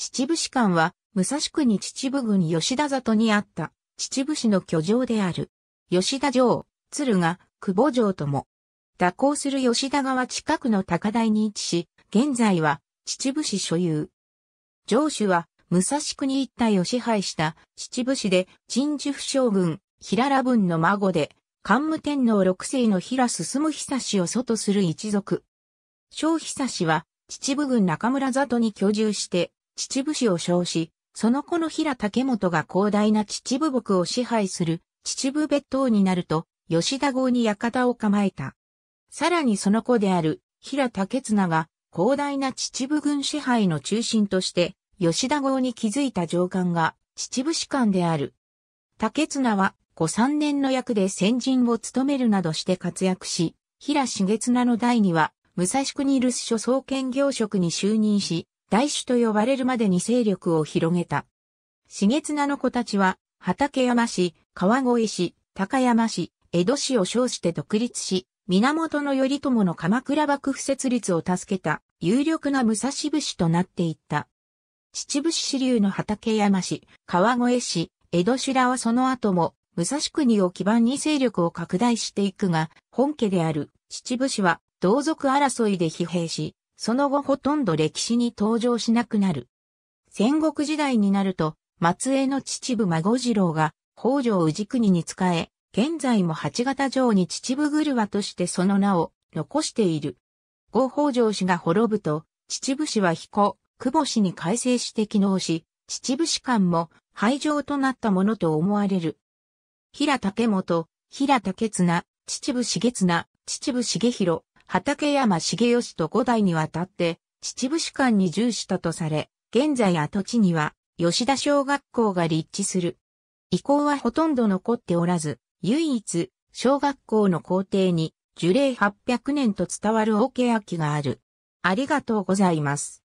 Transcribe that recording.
秩父市間は、武蔵国秩父郡吉田里にあった、秩父市の居城である。吉田城、鶴が、久保城とも。蛇行する吉田川近くの高台に位置し、現在は、秩父市所有。城主は、武蔵国一帯を支配した秩父市で、陳寿府将軍、平良文の孫で、桓武天皇六世の平進久氏を祖とする一族。小久氏は、秩父郡中村里に居住して、秩父市を称し、その子の平竹本が広大な秩父牧を支配する秩父別当になると、吉田郷に館を構えた。さらにその子である平竹綱が広大な秩父軍支配の中心として、吉田郷に築いた上官が秩父士官である。竹綱は、子三年の役で先人を務めるなどして活躍し、平重綱の代には、武蔵国留守所総建業職に就任し、大主と呼ばれるまでに勢力を広げた。重綱の子たちは、畠山氏、川越氏、高山氏、江戸氏を称して独立し、源頼朝の鎌倉幕府設立を助けた有力な武蔵武士となっていった。秩父支流の畠山氏、川越氏、江戸氏らはその後も武蔵国を基盤に勢力を拡大していくが、本家である秩父氏は同族争いで疲弊し、その後ほとんど歴史に登場しなくなる。戦国時代になると、松江の秩父孫次郎が北条氏国に仕え、現在も八方城に秩父ぐはとしてその名を残している。後北条氏が滅ぶと、秩父氏は彦、久保氏に改正して機能し、秩父士官も廃城となったものと思われる。平竹本、平竹綱、秩父重綱、秩父重弘、畠山重義と五代にわたって、秩父市間に従したとされ、現在跡地には、吉田小学校が立地する。遺構はほとんど残っておらず、唯一、小学校の校庭に、樹齢800年と伝わる焼きがある。ありがとうございます。